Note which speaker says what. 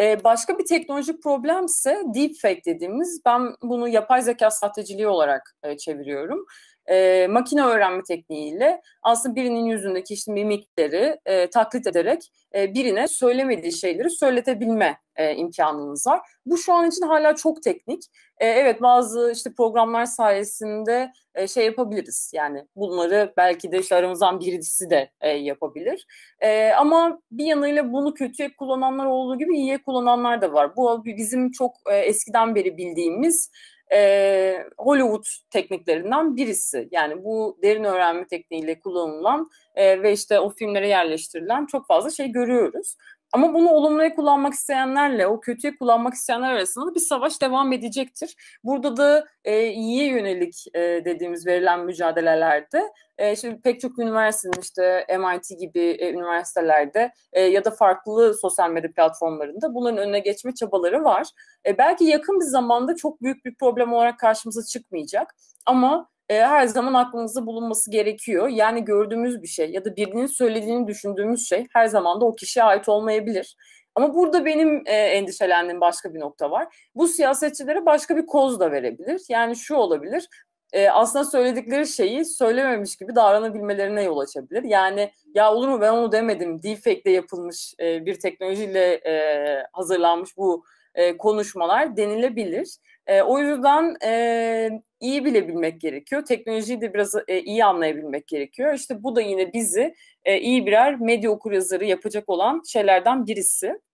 Speaker 1: Ee, başka bir teknolojik problem problemse deepfake dediğimiz ben bunu yapay zeka sahteciliği olarak e, çeviriyorum e, makine öğrenme tekniğiyle aslında birinin yüzündeki işte mimikleri e, taklit ederek e, birine söylemediği şeyleri söyletebilme e, imkanınız var. Bu şu an için hala çok teknik. E, evet bazı işte programlar sayesinde e, şey yapabiliriz. Yani bunları belki de işte aramızdan birisi de e, yapabilir. E, ama bir yanıyla bunu kötüye kullananlar olduğu gibi iyiye kullananlar da var. Bu bizim çok e, eskiden beri bildiğimiz e, Hollywood tekniklerinden birisi. Yani bu derin öğrenme tekniğiyle kullanılan e, ve işte o filmlere yerleştirilen çok fazla şey görüyoruz. Ama bunu olumluya kullanmak isteyenlerle o kötüye kullanmak isteyenler arasında bir savaş devam edecektir. Burada da e, iyiye yönelik e, dediğimiz verilen mücadelelerde e, şimdi pek çok üniversitenin işte MIT gibi e, üniversitelerde e, ya da farklı sosyal medya platformlarında bunların önüne geçme çabaları var. E, belki yakın bir zamanda çok büyük bir problem olarak karşımıza çıkmayacak ama e, her zaman aklımızda bulunması gerekiyor. Yani gördüğümüz bir şey ya da birinin söylediğini düşündüğümüz şey her zaman da o kişiye ait olmayabilir. Ama burada benim e, endişelendiğim başka bir nokta var. Bu siyasetçilere başka bir koz da verebilir. Yani şu olabilir. E, aslında söyledikleri şeyi söylememiş gibi davranabilmelerine yol açabilir. Yani ya olur mu ben onu demedim deepfake yapılmış e, bir teknolojiyle e, hazırlanmış bu e, konuşmalar denilebilir. E, o yüzden e, iyi bilebilmek gerekiyor. Teknolojiyi de biraz e, iyi anlayabilmek gerekiyor. İşte bu da yine bizi e, iyi birer medya okuryazarı yapacak olan şeylerden birisi.